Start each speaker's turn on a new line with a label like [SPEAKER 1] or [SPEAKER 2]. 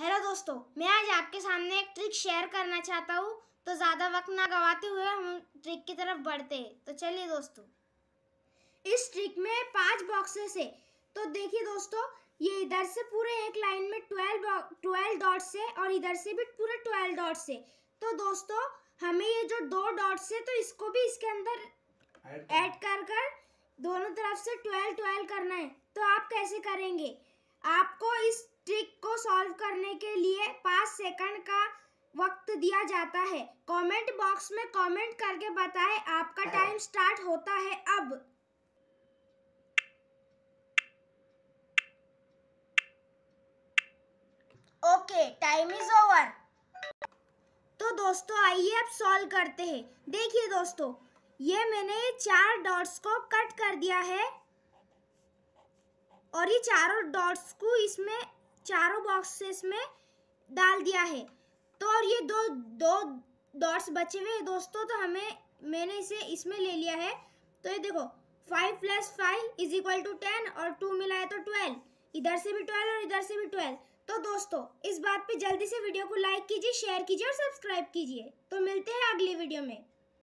[SPEAKER 1] Hello दोस्तों मैं आज आपके सामने एक ट्रिक शेयर करना चाहता हूँ तो ज़्यादा वक्त ना गवाते हुए हम ट्रिक की तरफ बढ़ते हैं तो चलिए दोस्तों इस ट्रिक में पांच बॉक्सेस है तो देखिए दोस्तों ये इधर से पूरे एक लाइन में ट्वेल्व ट्वेल्व डॉट्स है और इधर से भी पूरे ट्वेल्व डॉट्स है तो दोस्तों हमें ये जो दो डॉट्स है तो इसको भी इसके अंदर ऐड कर कर दोनों तरफ से ट्वेल्व ट्वेल्व करना है तो आप कैसे करेंगे आपको इस ट्रिक को सॉल्व करने के लिए पाँच सेकंड का वक्त दिया जाता है कमेंट बॉक्स में कमेंट करके बताएं आपका हाँ। टाइम स्टार्ट होता है अब ओके टाइम इज ओवर तो दोस्तों आइए अब सॉल्व करते हैं देखिए दोस्तों ये मैंने चार डॉट्स को कट कर दिया है और ये चारों डॉट्स को इसमें चारों बॉक्सेस में डाल दिया है तो और ये दो दो डॉट्स बचे हुए हैं दोस्तों तो हमें मैंने इसे इसमें ले लिया है तो ये देखो five plus five is equal to ten और टू मिला है तो ट्वेल्व इधर से भी ट्वेल्व और इधर से भी ट्वेल्व तो दोस्तों इस बात पे जल्दी से वीडियो को लाइक कीजिए शेयर कीजिए और सब्सक्राइब कीजिए तो मिलते हैं अगली वीडियो में